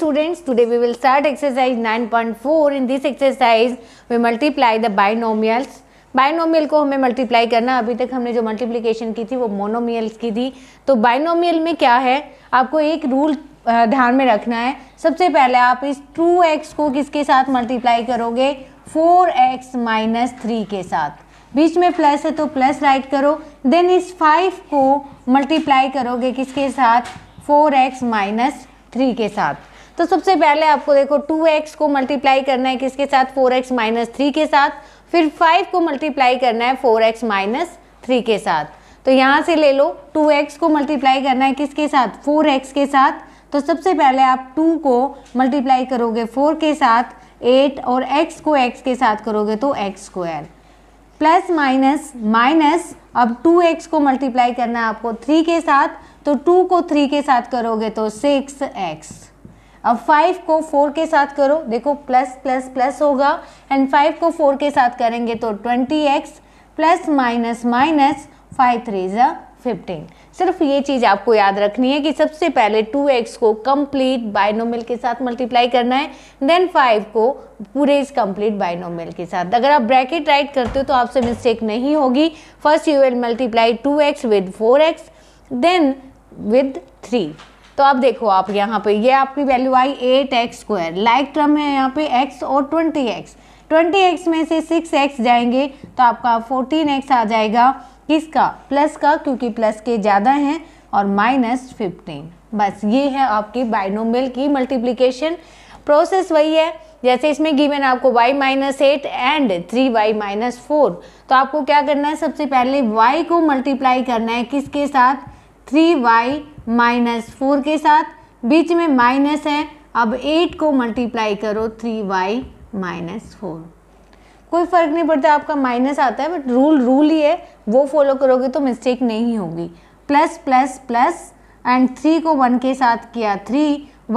students today we will start exercise 9.4 in this exercise we multiply the binomials binomial को हमें multiply करना अभी तक हमने जो मल्टीप्लिकेशन की थी वो मोनोमियल्स की थी तो बाइनोमियल में क्या है आपको एक रूल ध्यान में रखना है सबसे पहले आप इस 2x को किसके साथ मल्टीप्लाई करोगे 4x एक्स माइनस के साथ बीच में प्लस है तो प्लस राइट करो देन इस 5 को मल्टीप्लाई करोगे किसके साथ 4x एक्स माइनस के साथ तो सबसे पहले आपको देखो 2x को मल्टीप्लाई करना है किसके साथ 4x एक्स माइनस थ्री के साथ फिर 5 को मल्टीप्लाई करना है 4x एक्स माइनस थ्री के साथ तो यहाँ से ले लो 2x को मल्टीप्लाई करना है किसके साथ 4x के साथ तो सबसे पहले आप 2 को मल्टीप्लाई करोगे 4 के साथ 8 और x को x के साथ करोगे तो x square plus minus minus अब 2x को मल्टीप्लाई करना है आपको 3 के साथ तो 2 को 3 के साथ करोगे तो 6x अब फाइव को फोर के साथ करो देखो प्लस प्लस प्लस होगा एंड फाइव को फोर के साथ करेंगे तो twenty x plus minus minus five three ज फिफ्टीन सिर्फ ये चीज़ आपको याद रखनी है कि सबसे पहले टू एक्स को कंप्लीट बाइनोमियल के साथ मल्टीप्लाई करना है देन फाइव को पूरे इस कंप्लीट बाइनोमियल के साथ अगर आप ब्रैकेट राइट करते हो तो आपसे मिस्टेक नहीं होगी first you will multiply two x with four x then with three तो अब देखो आप यहाँ पे ये आपकी वैल्यू आई eight x square like term है यहाँ पे एक्स और ट्वेंटी एक्स ट्वेंटी एक्स में से सिक्स एक्स जाएंगे तो आपका फोर्टीन एक्स आ जाएगा किसका प्लस का क्योंकि प्लस के ज़्यादा हैं और माइनस फिफ्टीन बस ये है आपकी बाइनोमियल की मल्टीप्लिकेशन प्रोसेस वही है जैसे इसमें गिवन आपको y minus eight and three y minus four तो आपको क्या करना है सबसे पहले y को मल्टीप्लाई करना है किसके साथ थ्री वाई माइनस फोर के साथ बीच में माइनस है अब एट को मल्टीप्लाई करो थ्री वाई माइनस फोर कोई फ़र्क नहीं पड़ता आपका माइनस आता है बट रूल रूल ही है वो फॉलो करोगे तो मिस्टेक नहीं होगी plus plus plus and three को वन के साथ किया थ्री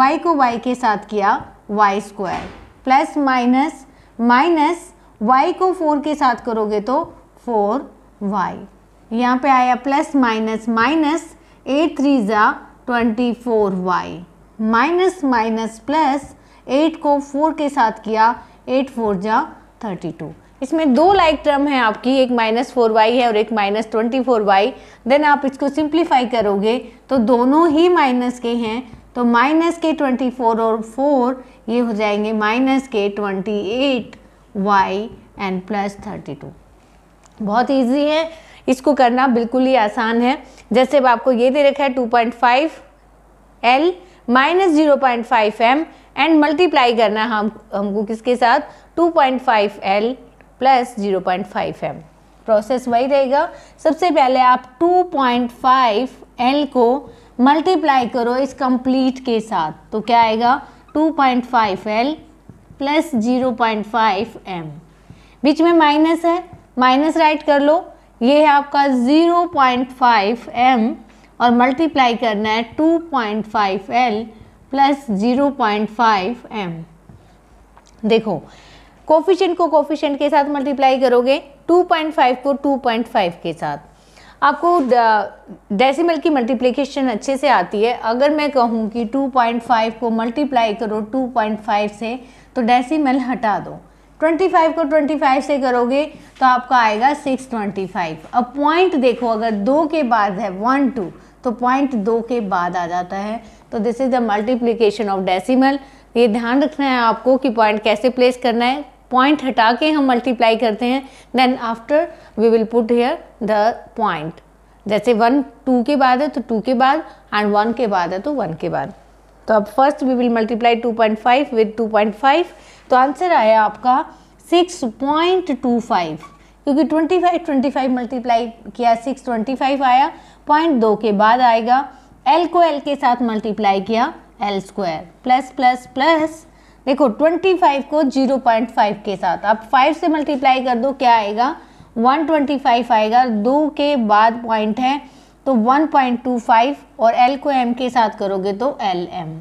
वाई को वाई के साथ किया y square plus minus minus y को फोर के साथ करोगे तो फोर वाई यहाँ पे आया plus minus minus eight three ज़ा twenty four y minus minus plus eight को फोर के साथ किया एट फोर ज़ा थर्टी टू इसमें दो लाइक टर्म है आपकी एक माइनस फोर वाई है और एक minus twenty four y then आप इसको सिंप्लीफाई करोगे तो दोनों ही माइनस के हैं तो माइनस के ट्वेंटी फोर और फोर ये हो जाएंगे माइनस के twenty eight y and plus thirty two बहुत ईजी है इसको करना बिल्कुल ही आसान है जैसे अब आपको ये दे रखा है two point five l minus zero point five m and multiply करना हम हमको किसके साथ two point five l plus zero point five m process वही रहेगा सबसे पहले आप टू पॉइंट फाइव एल को मल्टीप्लाई करो इस कंप्लीट के साथ तो क्या आएगा two point five l plus zero point five m बीच में माइनस है माइनस राइट कर लो ये है आपका 0.5 पॉइंट और मल्टीप्लाई करना है 2.5 पॉइंट प्लस 0.5 m देखो कोफिशेंट को कोफिशेंट के साथ मल्टीप्लाई करोगे 2.5 को 2.5 के साथ आपको डेसिमल की मल्टीप्लिकेशन अच्छे से आती है अगर मैं कहूँ कि 2.5 को मल्टीप्लाई करो 2.5 से तो डेसिमल हटा दो 25 को 25 से करोगे तो आपका आएगा 625 अब पॉइंट देखो अगर दो के बाद है वन टू तो पॉइंट दो के बाद आ जाता है तो this is the multiplication of decimal ये ध्यान रखना है आपको कि पॉइंट कैसे प्लेस करना है पॉइंट हटा के हम मल्टीप्लाई करते हैं then after we will put here the point जैसे वन टू के बाद है तो टू के बाद एंड वन के बाद है तो वन के बाद तो अब first we will multiply two point five with five तो आंसर आया आपका 6.25 क्योंकि 25 25 मल्टीप्लाई किया 625 आया पॉइंट दो के बाद आएगा एल को एल के साथ मल्टीप्लाई किया l square plus plus plus देखो 25 को 0.5 के साथ आप 5 से मल्टीप्लाई कर दो क्या आएगा 125 आएगा दो के बाद पॉइंट है तो 1.25 और एल को एम के साथ करोगे तो l m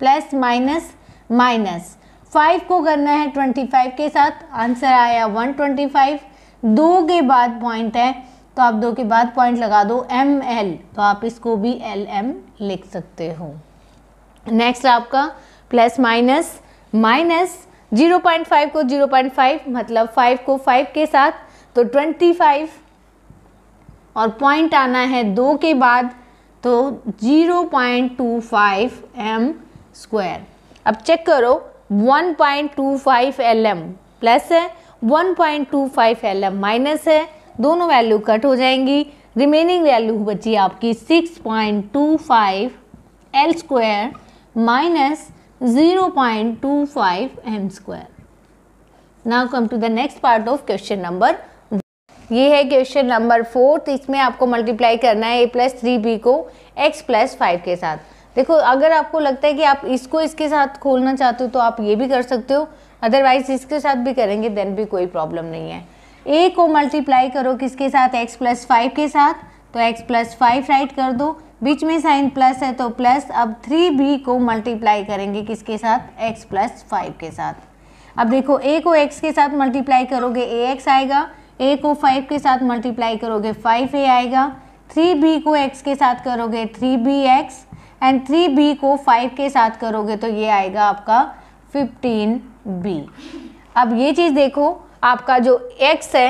plus minus minus five को करना है ट्वेंटी फाइव के साथ आंसर आया वन ट्वेंटी फाइव दो के बाद पॉइंट है तो आप दो के बाद पॉइंट लगा दो एम एल तो आप इसको भी एल एम लिख सकते हो नेक्स्ट आपका plus minus minus zero point five को जीरो पॉइंट फाइव मतलब फाइव को फाइव के साथ तो ट्वेंटी फाइव और पॉइंट आना है दो के बाद तो zero point two five m square अब चेक करो 1.25 पॉइंट प्लस है 1.25 पॉइंट माइनस है दोनों वैल्यू कट हो जाएंगी रिमेनिंग वैल्यू बची आपकी six point two five l square minus zero point two five m square now come to the next part of question number ये है क्वेश्चन नंबर फोर्थ इसमें आपको मल्टीप्लाई करना है ए प्लस थ्री बी को x plus five के साथ देखो अगर आपको लगता है कि आप इसको इसके साथ खोलना चाहते हो तो आप ये भी कर सकते हो अदरवाइज इसके साथ भी करेंगे देन भी कोई प्रॉब्लम नहीं है ए को मल्टीप्लाई करो किसके साथ एक्स प्लस फाइव के साथ तो एक्स प्लस फाइव राइट कर दो बीच में साइन प्लस है तो प्लस अब थ्री बी को मल्टीप्लाई करेंगे किसके साथ एक्स प्लस फाइव के साथ अब देखो ए को एक्स के साथ मल्टीप्लाई करोगे ए एक्स आएगा ए को फाइव के साथ मल्टीप्लाई करोगे फाइव ए आएगा थ्री बी को एक्स के साथ करोगे three b x and three b को फाइव के साथ करोगे तो ये आएगा आपका फिफ्टीन बी अब ये चीज़ देखो आपका जो एक्स है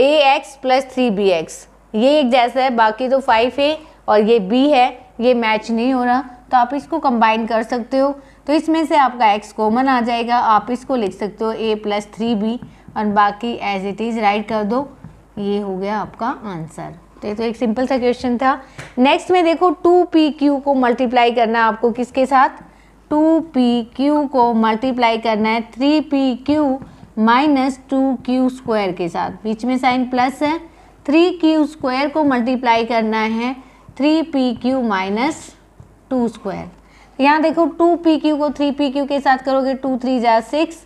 a x plus three b x ये एक जैसा है बाकी तो फाइव ए और ये बी है ये मैच नहीं हो रहा तो आप इसको कंबाइन कर सकते हो तो इसमें से आपका एक्स कॉमन आ जाएगा आप इसको लिख सकते हो ए प्लस थ्री बी और बाकी एज इट इज़ राइट कर दो ये हो गया आपका आंसर तो ये तो एक सिंपल सा क्वेश्चन था नेक्स्ट में देखो टू पी क्यू को मल्टीप्लाई करना आपको किसके साथ टू पी क्यू को मल्टीप्लाई करना है three p q minus two q square के साथ बीच में साइन प्लस है थ्री क्यू स्क्वायर को मल्टीप्लाई करना है three p q minus two square यहाँ देखो टू पी क्यू को थ्री पी क्यू के साथ करोगे टू थ्री जा सिक्स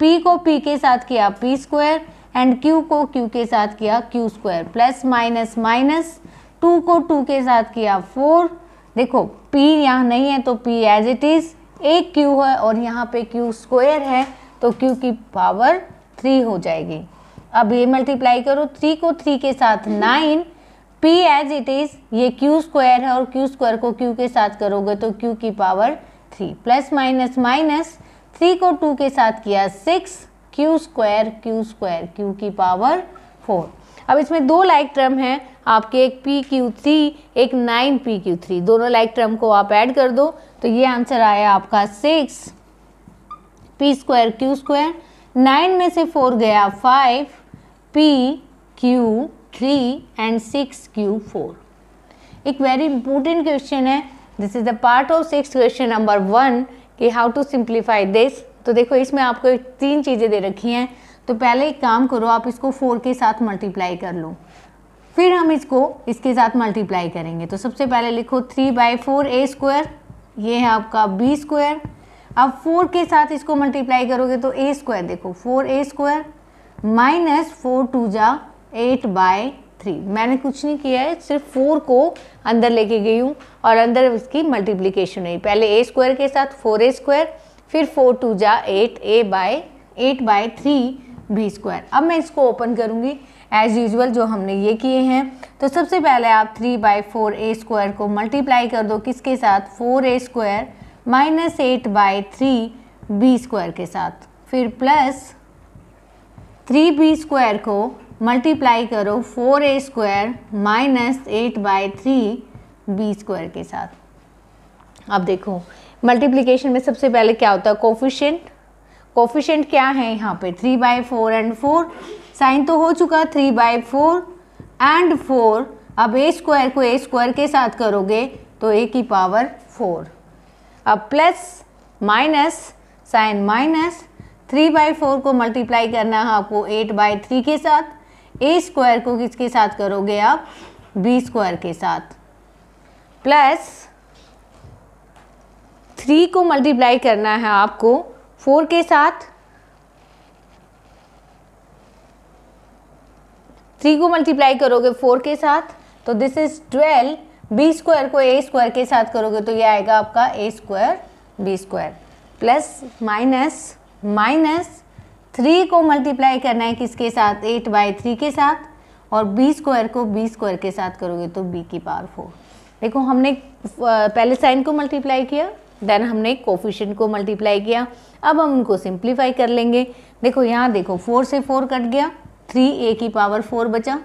पी को पी के साथ किया पी स्क्वायर एंड q को q के साथ किया q square plus minus minus two को टू के साथ किया फोर देखो p यहाँ नहीं है तो p एज इट इज़ एक q है और यहाँ पे q स्क्वायर है तो q की पावर थ्री हो जाएगी अब ये मल्टीप्लाई करो थ्री को थ्री के साथ nine p as it is ये q स्क्वायर है और q स्क्वायर को q के साथ करोगे तो q की power three plus minus minus three को टू के साथ किया six q square q square q की पावर फोर अब इसमें दो लाइक टर्म हैं आपके एक पी क्यू थ्री एक नाइन पी क्यू थ्री दोनों लाइक टर्म को आप ऐड कर दो तो ये आंसर आया आपका six p square q square nine में से फोर गया five p q three and six q four एक वेरी इंपॉर्टेंट क्वेश्चन है this is the part of six question number one कि हाउ टू सिंप्लीफाई दिस तो देखो इसमें आपको तीन चीज़ें दे रखी हैं तो पहले एक काम करो आप इसको फोर के साथ मल्टीप्लाई कर लो फिर हम इसको इसके साथ मल्टीप्लाई करेंगे तो सबसे पहले लिखो three by four a square ये है आपका बी स्क्वायर अब फोर के साथ इसको मल्टीप्लाई करोगे तो ए स्क्वायर देखो four a square minus four two जा एट बाय थ्री मैंने कुछ नहीं किया है सिर्फ फोर को अंदर लेके गई हूँ और अंदर उसकी मल्टीप्लीकेशन हुई पहले ए स्क्वायर के साथ फोर ए स्क्वायर फिर फोर टू जा eight a by eight by three b square अब मैं इसको ओपन करूँगी एज यूजल जो हमने ये किए हैं तो सबसे पहले आप three by four a square को मल्टीप्लाई कर दो किसके साथ four a square minus eight by three b square के साथ फिर प्लस थ्री बी स्क्वायर को मल्टीप्लाई करो four a square minus eight by three b square के साथ अब देखो मल्टीप्लीकेशन में सबसे पहले क्या होता है कोफिशेंट कोफिशेंट क्या है यहाँ पे three by four and four sign तो हो चुका three by four and four अब ए स्क्वायर को ए स्क्वायर के साथ करोगे तो ए की पावर फोर अब plus minus sign minus three by four को मल्टीप्लाई करना है आपको एट बाई थ्री के साथ ए स्क्वायर को किसके साथ करोगे आप बी स्क्वायर के साथ प्लस थ्री को मल्टीप्लाई करना है आपको फोर के साथ थ्री को मल्टीप्लाई करोगे फोर के साथ तो this is twelve b square को ए स्क्वायर के साथ करोगे तो ये आएगा आपका a square b square plus minus minus three को मल्टीप्लाई करना है किसके साथ एट बाई थ्री के साथ और बी स्क्वायर को बी स्क्वायर के साथ करोगे तो बी की पावर फोर देखो हमने पहले साइन को मल्टीप्लाई किया देन हमने कोफिशेंट को मल्टीप्लाई किया अब हम उनको सिंप्लीफाई कर लेंगे देखो यहाँ देखो फोर से फोर कट गया थ्री ए की पावर फोर बचा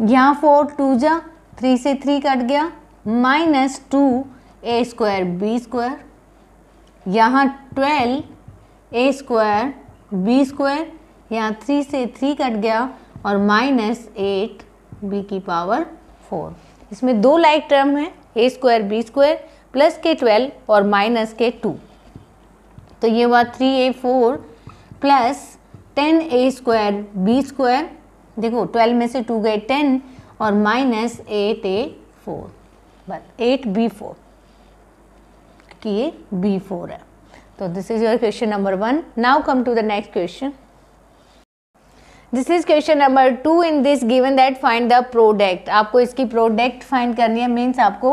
यहाँ फोर टू जा थ्री से थ्री कट गया minus two a square b square यहाँ twelve a square b square यहाँ थ्री से थ्री कट गया और माइनस एट बी की पावर फोर इसमें दो लाइक टर्म है a square b square plus के ट्वेल्व और माइनस के टू तो ये हुआ three a four plus ten a square b square देखो ट्वेल्व में से टू गए टेन और माइनस एट ए फोर बस एट बी फोर कि ये बी फोर है तो this is your question number one now come to the next question this is question number two in this given that find the product आपको इसकी product find करनी है means आपको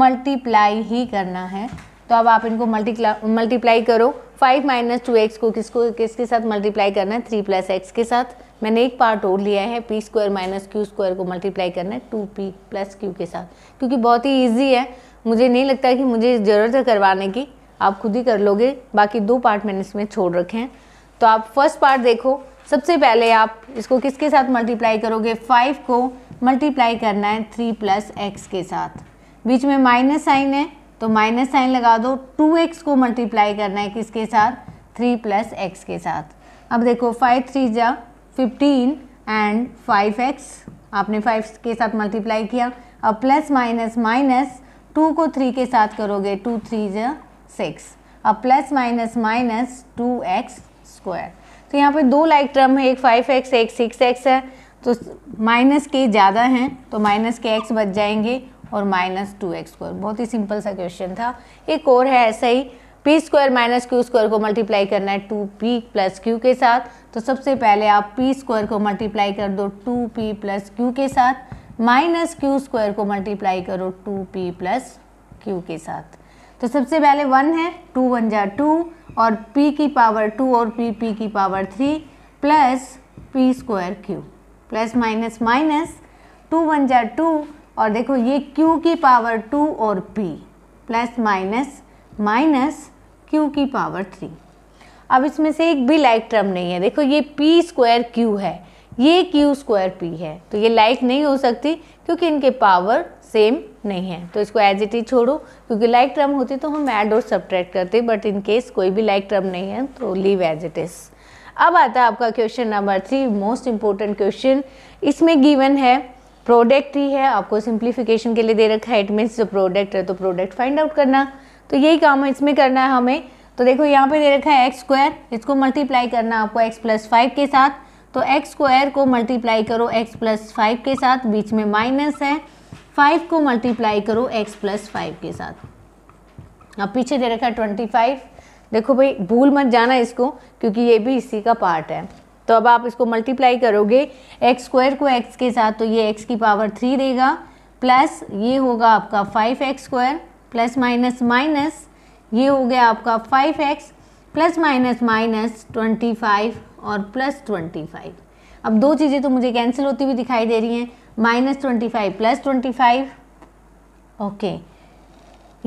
multiply ही करना है तो अब आप इनको मल्टीप्ला मल्टीप्लाई करो फाइव माइनस टू एक्स को किसको किसके साथ मल्टीप्लाई करना है थ्री प्लस एक्स के साथ मैंने एक पार्ट और लिया है p square minus q square को मल्टीप्लाई करना है टू पी प्लस क्यू के साथ क्योंकि बहुत ही ईजी है मुझे नहीं लगता कि मुझे ज़रूरत है करवाने की आप खुद ही कर लोगे बाकी दो पार्ट मैंने इसमें छोड़ रखे हैं तो आप फर्स्ट पार्ट देखो सबसे पहले आप इसको किसके साथ मल्टीप्लाई करोगे फाइव को मल्टीप्लाई करना है थ्री प्लस एक्स के साथ बीच में माइनस साइन है तो माइनस साइन लगा दो टू एक्स को मल्टीप्लाई करना है किसके साथ थ्री प्लस एक्स के साथ अब देखो फाइव थ्री जा फिफ्टीन एंड फाइव एक्स आपने फाइव के साथ मल्टीप्लाई किया अब प्लस माइनस माइनस टू को थ्री के साथ करोगे टू थ्री जा सिक्स अब plus minus minus two x square तो यहाँ पे दो लाइक टर्म है एक फाइव एक्स एक सिक्स एक्स है तो माइनस के ज़्यादा हैं तो माइनस के एक्स बच जाएंगे और माइनस टू एक्स स्क्वायर बहुत ही सिंपल सा क्वेश्चन था एक और है ऐसा ही p square minus q square को मल्टीप्लाई करना है टू पी प्लस क्यू के साथ तो सबसे पहले आप पी स्क्वायर को मल्टीप्लाई कर दो टू पी प्लस क्यू के साथ माइनस क्यू स्क्वायर को मल्टीप्लाई करो टू पी प्लस क्यू के साथ तो सबसे पहले वन है टू वन जा टू और p की पावर टू और p p की power three plus p square q plus minus minus two one जा टू और देखो ये q की पावर टू और p plus minus minus q की पावर थ्री अब इसमें से एक भी लाइक टर्म नहीं है देखो ये पी स्क्वायर क्यू है ये क्यू स्क्वायर पी है तो ये लाइक नहीं हो सकती क्योंकि इनके पावर सेम नहीं है तो इसको एज इट इज छोड़ो क्योंकि लाइक टर्म होती तो हम ऐड और सब्ट्रैक्ट करते बट इन केस कोई भी लाइक टर्म नहीं है तो लीव एज इट इज़ अब आता है आपका question number three most important question इसमें गिवन है प्रोडक्ट ही है आपको सिंप्लीफिकेशन के लिए दे रखा है इट मीन्स जो प्रोडक्ट है तो प्रोडक्ट फाइंड आउट करना तो यही काम है इसमें करना है हमें तो देखो यहाँ पे दे रखा है एक्स स्क्वायर इसको मल्टीप्लाई करना आपको एक्स प्लस फाइव के साथ तो एक्स स्क्वायर को मल्टीप्लाई करो एक्स प्लस फाइव के साथ बीच में माइनस है फाइव को मल्टीप्लाई करो एक्स प्लस फाइव के साथ अब पीछे दे रखा है ट्वेंटी फाइव देखो भाई भूल मत जाना इसको क्योंकि ये भी इसी का पार्ट है तो अब आप इसको मल्टीप्लाई करोगे एक्स स्क्वायर को एक्स के साथ तो ये एक्स की पावर थ्री देगा प्लस ये होगा आपका five x square plus minus minus ये हो गया आपका five x plus minus minus twenty five और प्लस ट्वेंटी फाइव अब दो चीज़ें तो मुझे कैंसिल होती हुई दिखाई दे रही हैं minus twenty five plus twenty five okay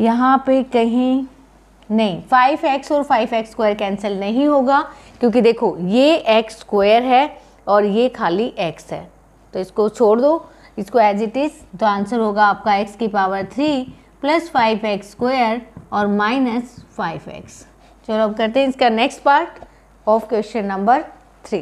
यहाँ पे कहीं नहीं फाइव एक्स और फाइव एक्स स्क्वायर कैंसिल नहीं होगा क्योंकि देखो ये एक्स स्क्वायर है और ये खाली एक्स है तो इसको छोड़ दो इसको एज इट इज़ तो आंसर होगा आपका एक्स की power three plus five x square और माइनस फाइव एक्स चलो अब करते हैं इसका next part of question number three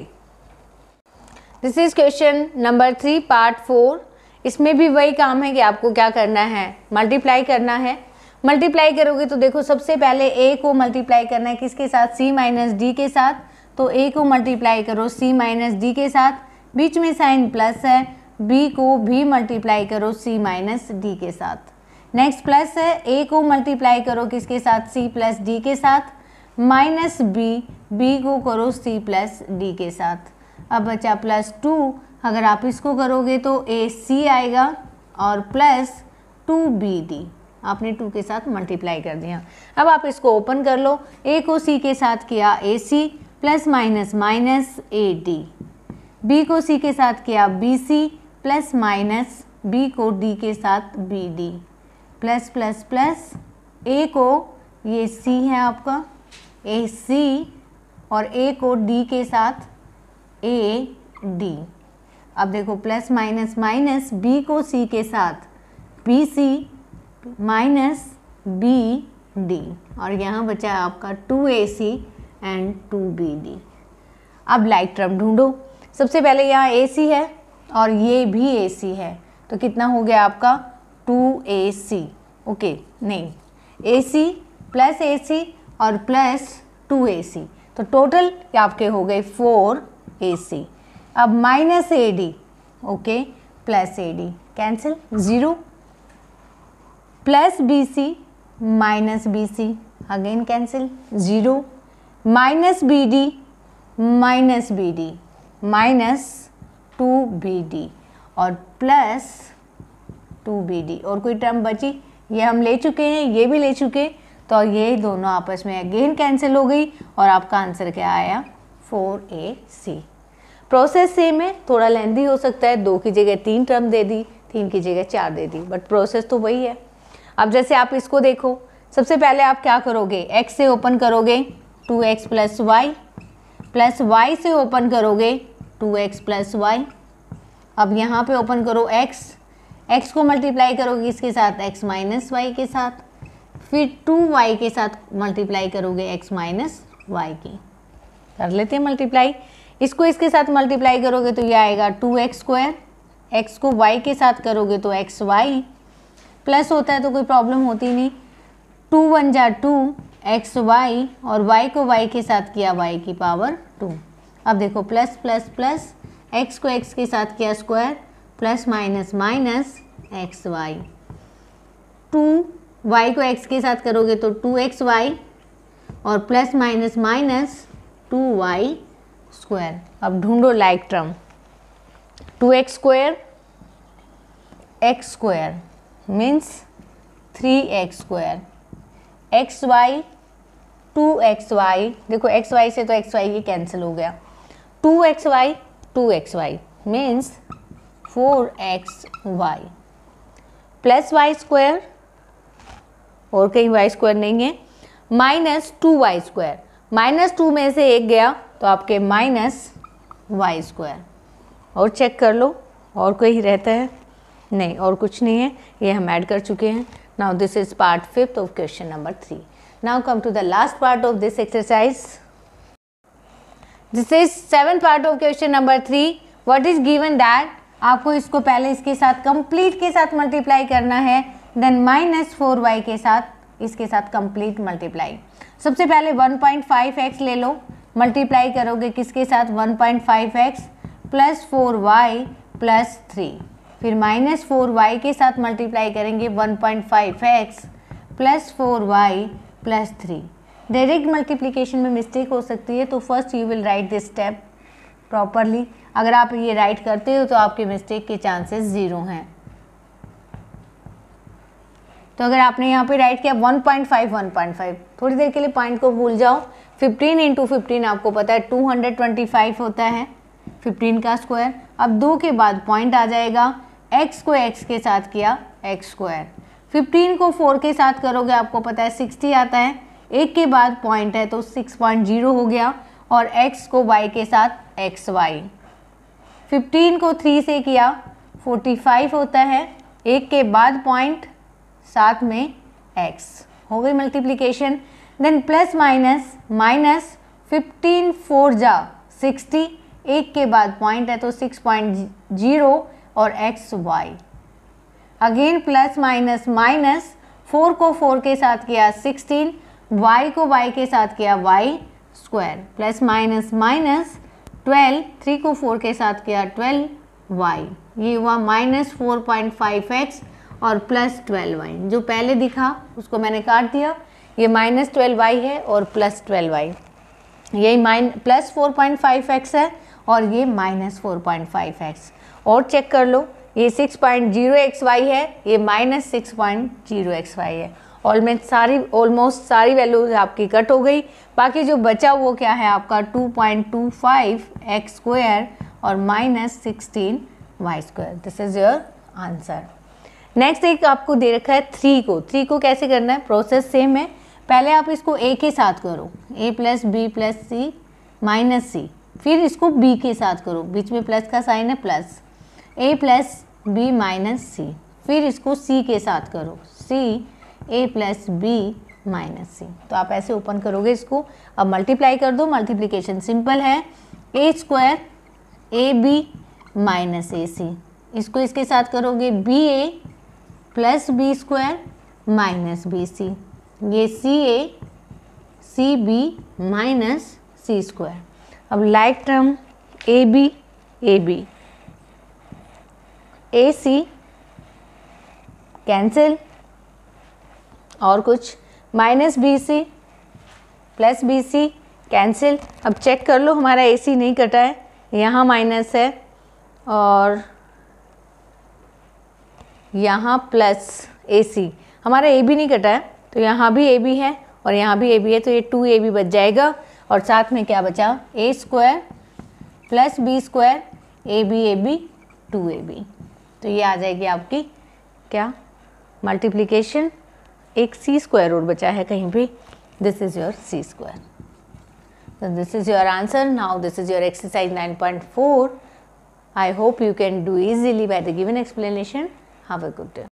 this is question number three part four इसमें भी वही काम है कि आपको क्या करना है मल्टीप्लाई करना है मल्टीप्लाई करोगे तो देखो सबसे पहले ए को मल्टीप्लाई करना है किसके साथ सी माइनस डी के साथ तो ए को मल्टीप्लाई करो सी माइनस डी के साथ बीच में साइन प्लस है बी को भी मल्टीप्लाई करो सी माइनस डी के साथ नेक्स्ट प्लस है ए को मल्टीप्लाई करो किसके साथ सी प्लस डी के साथ माइनस बी बी को करो सी प्लस डी के साथ अब बचा प्लस टू अगर आप इसको करोगे तो ए सी आएगा और प्लस टू बी डी आपने टू के साथ मल्टीप्लाई कर दिया अब आप इसको ओपन कर लो ए को सी के साथ किया ए C plus minus minus a D B को सी के साथ किया B c plus minus B को डी के साथ B D plus plus plus ए को ये सी है आपका ए सी और ए को डी के साथ ए डी अब देखो प्लस माइनस माइनस बी को सी के साथ बी सी माइनस बी डी और यहाँ बचा है आपका two A C and two B D अब लाइक टर्म ढूंढो सबसे पहले यहाँ ए सी है और ये भी ए सी है तो कितना हो गया आपका टू ए सी ओके नहीं ए सी प्लस ए सी और प्लस टू ए सी तो टोटल ये आपके हो गए फोर ए सी अब minus a d okay plus a d cancel zero plus b C minus b c again cancel zero minus B d minus B d minus two B D और plus two B D और कोई term बची ये हम ले चुके हैं ये भी ले चुके हैं तो ये दोनों आपस में अगेन कैंसिल हो गई और आपका आंसर क्या आया four a c process same है थोड़ा लेंदी हो सकता है दो की जगह तीन टर्म दे दी तीन की जगह चार दे दी बट प्रोसेस तो वही है अब जैसे आप इसको देखो सबसे पहले आप क्या करोगे एक्स से ओपन करोगे two x plus y plus y से ओपन करोगे टू एक्स प्लस वाई अब यहाँ पे ओपन करो एक्स एक्स को मल्टीप्लाई करोगे इसके साथ एक्स माइनस वाई के साथ फिर टू वाई के साथ मल्टीप्लाई करोगे एक्स माइनस वाई की कर लेते हैं मल्टीप्लाई इसको इसके साथ मल्टीप्लाई करोगे तो यह आएगा टू एक्स स्क्वायर एक्स को वाई के साथ करोगे तो एक्स वाई प्लस होता है तो कोई प्रॉब्लम होती नहीं टू वन जा टू एक्स वाई और वाई को वाई के साथ किया वाई की पावर टू अब देखो प्लस प्लस प्लस एक्स को एक्स के साथ किया square plus minus minus x y two y को एक्स के साथ करोगे तो टू एक्स वाई और plus minus minus two y square अब ढूंढो like term two x square x square means three x square x y two x y देखो x y से तो एक्स वाई ये कैंसिल हो गया two x y two x y means four x y plus y square और कहीं y square नहीं है minus two y square minus two में से एक गया तो आपके माइनस वाई स्क्वायर और चेक कर लो और कोई रहता है नहीं और कुछ नहीं है ये हम ऐड कर चुके हैं now this is part fifth of question number three now come to the last part of this exercise this is seven part of question number three what is given that आपको इसको पहले इसके साथ complete के साथ multiply करना है then minus four y के साथ इसके साथ कंप्लीट मल्टीप्लाई सबसे पहले 1.5x ले लो मल्टीप्लाई करोगे किसके साथ 1.5x plus four y plus three फिर माइनस फोर वाई के साथ मल्टीप्लाई करेंगे 1.5x plus four y plus three direct multiplication में मिस्टेक हो सकती है तो first you will write this step properly अगर आप ये राइट करते हो तो आपके मिस्टेक के चांसेस ज़ीरो हैं तो अगर आपने यहाँ पे राइट किया 1.5 1.5 थोड़ी देर के लिए पॉइंट को भूल जाओ 15 इंटू फिफ्टीन आपको पता है 225 होता है 15 का स्क्वायर अब दो के बाद पॉइंट आ जाएगा x को x के साथ किया x स्क्वायर 15 को 4 के साथ करोगे आपको पता है 60 आता है एक के बाद पॉइंट है तो 6.0 हो गया और x को y के साथ एक्स वाई फिफ्टीन को थ्री से किया फाइव होता है एक के बाद पॉइंट साथ में एक्स हो गई multiplication then plus minus minus fifteen four जा सिक्सटी एक के बाद पॉइंट है तो सिक्स पॉइंट जीरो और x y again plus minus minus four को फोर के साथ किया सिक्सटीन वाई को वाई के साथ किया y square plus minus minus twelve three को फोर के साथ किया ट्वेल्व वाई ये हुआ minus four point five x और प्लस ट्वेल्व वाई जो पहले दिखा उसको मैंने काट दिया ये माइनस ट्वेल्व वाई है और प्लस ट्वेल्व वाई यही minus plus four point five x है और ये minus four point five x और चेक कर लो ये six point zero x y है ये minus six point zero x y है ऑलमोस्ट सारी ऑलमोस्ट सारी वैल्यूज आपकी कट हो गई बाकी जो बचा वो क्या है आपका two point two five x square और minus sixteen y square this is your answer next एक आपको दे रखा है थ्री को थ्री को कैसे करना है प्रोसेस सेम है पहले आप इसको ए के साथ करो a plus b plus c minus सी फिर इसको बी के साथ करो बीच में प्लस का साइन है plus A plus B minus सी फिर इसको सी के साथ करो C A plus B minus C तो आप ऐसे ओपन करोगे इसको अब मल्टीप्लाई कर दो मल्टीप्लीकेशन सिंपल है a square a b minus a c इसको इसके साथ करोगे b a plus b square minus b c ये c a c b minus c square अब like term a b a b a c cancel और कुछ minus b c plus b c cancel अब check कर लो हमारा ए सी नहीं कटा है यहाँ माइनस है और यहाँ प्लस ए सी हमारा ए भी नहीं कटा है तो यहाँ भी ए बी है और यहाँ भी ए बी है तो ये टू ए बी बच जाएगा और साथ में क्या बचा a square plus b square a b a b two a b तो ये आ जाएगी आपकी क्या मल्टीप्लीकेशन एक सी स्क्वायर और बचा है कहीं भी this is your c square तो this is your answer now this is your exercise nine point four I hope you can do easily by the given explanation Have a good day.